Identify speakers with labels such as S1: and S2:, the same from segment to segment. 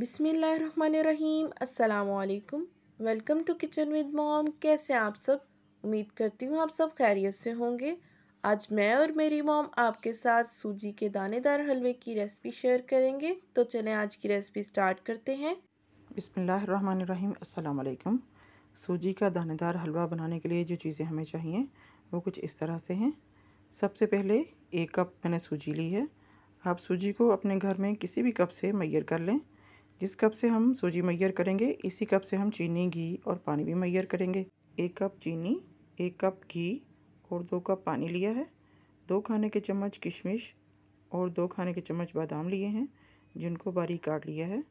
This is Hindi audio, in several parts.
S1: बिसमीम अल्लाम welcome to kitchen with mom कैसे आप सब उम्मीद करती हूँ आप सब खैरियत से होंगे आज मैं और मेरी मॉम आपके साथ सूजी के दानेदार हलवे की रेसिपी शेयर करेंगे तो चलें आज की रेसिपी
S2: स्टार्ट करते हैं बिसमीम सूजी का दानेदार हलवा बनाने के लिए जो चीज़ें हमें चाहिए वो कुछ इस तरह से हैं सबसे पहले एक कप मैंने सूजी ली है आप सूजी को अपने घर में किसी भी कप से मैयर कर लें जिस कप से हम सूजी मैयर करेंगे इसी कप से हम चीनी घी और पानी भी मैयर करेंगे एक कप चीनी एक कप घी और दो कप पानी लिया है दो खाने के चम्मच किशमिश और दो खाने के चम्मच बादाम लिए हैं जिनको बारीक काट लिया है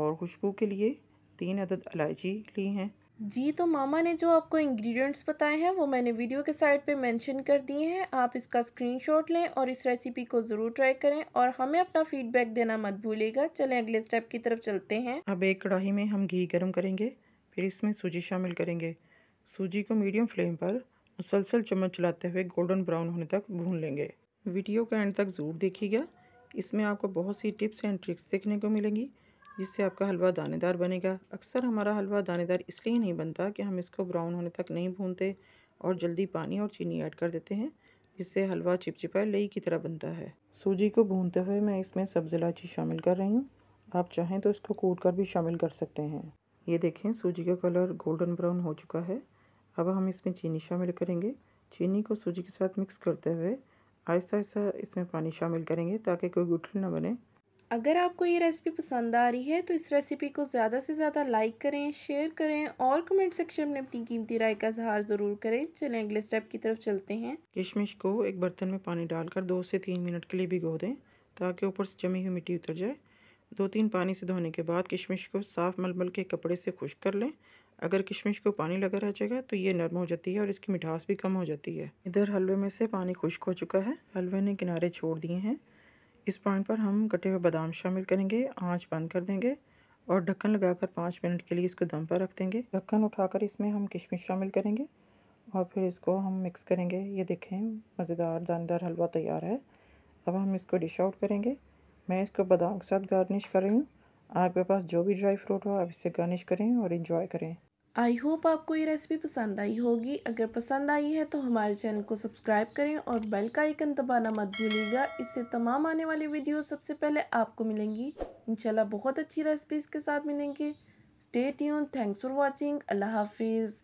S2: और खुशबू के लिए तीन अदद इलायची ली हैं जी तो
S1: मामा ने जो आपको इंग्रेडिएंट्स बताए हैं वो मैंने वीडियो के साइड पे मेंशन कर दिए हैं आप इसका स्क्रीनशॉट लें और इस रेसिपी को ज़रूर ट्राई करें और हमें अपना फीडबैक देना मत भूलिएगा चलें
S2: अगले स्टेप की तरफ चलते हैं अब एक कढ़ाई में हम घी गर्म करेंगे फिर इसमें सूजी शामिल करेंगे सूजी को मीडियम फ्लेम पर मुसलसल चम्मच चलाते हुए गोल्डन ब्राउन होने तक भून लेंगे वीडियो का एंड तक ज़रूर देखिएगा इसमें आपको बहुत सी टिप्स एंड ट्रिक्स देखने को मिलेंगी जिससे आपका हलवा दानेदार बनेगा अक्सर हमारा हलवा दानेदार इसलिए नहीं बनता कि हम इसको ब्राउन होने तक नहीं भूनते और जल्दी पानी और चीनी ऐड कर देते हैं जिससे हलवा चिपचिपा लई की तरह बनता है सूजी को भूनते हुए मैं इसमें सब्ज़ इलायची शामिल कर रही हूँ आप चाहें तो इसको कूट कर भी शामिल कर सकते हैं ये देखें सूजी का कलर गोल्डन ब्राउन हो चुका है अब हम इसमें चीनी शामिल करेंगे चीनी को सूजी के साथ मिक्स करते हुए आहिस्ता आहिस्ता इसमें पानी शामिल करेंगे ताकि कोई गुठली ना बने
S1: अगर आपको ये रेसिपी पसंद आ रही है तो इस रेसिपी को ज़्यादा से ज़्यादा लाइक करें शेयर करें और कमेंट सेक्शन में अपनी कीमती राय का इजहार ज़रूर करें चलें अगले स्टेप की तरफ चलते हैं
S2: किशमिश को एक बर्तन में पानी डालकर दो से तीन मिनट के लिए भिगो दें ताकि ऊपर से जमी हुई मिट्टी उतर जाए दो तीन पानी से धोने के बाद किशमिश को साफ़ मलमल के कपड़े से खुश कर लें अगर किशमिश को पानी लगा रह जाएगा तो ये नरम हो जाती है और इसकी मिठास भी कम हो जाती है इधर हलवे में से पानी खुश्क हो चुका है हलवे ने किनारे छोड़ दिए हैं इस पॉइंट पर हम कटे हुए बादाम शामिल करेंगे आँच बंद कर देंगे और ढक्कन लगाकर पाँच मिनट के लिए इसको दम पर रख देंगे ढक्कन उठाकर इसमें हम किशमिश शामिल करेंगे और फिर इसको हम मिक्स करेंगे ये देखें मज़ेदार दानेदार हलवा तैयार है अब हम इसको डिश आउट करेंगे मैं इसको बादाम के साथ गार्निश कर रही हूँ आपके पास जो भी ड्राई फ्रूट हो आप इसे गार्निश करें और इन्जॉय करें
S1: आई होप आपको ये रेसिपी पसंद आई होगी अगर पसंद आई है तो हमारे चैनल को सब्सक्राइब करें और बेल का आइकन दबाना मत भूलिएगा इससे तमाम आने वाली वीडियो सबसे पहले आपको मिलेंगी इंशाल्लाह बहुत अच्छी रेसिपीज़ के साथ मिलेंगे stay tune thanks for watching अल्लाह हाफिज़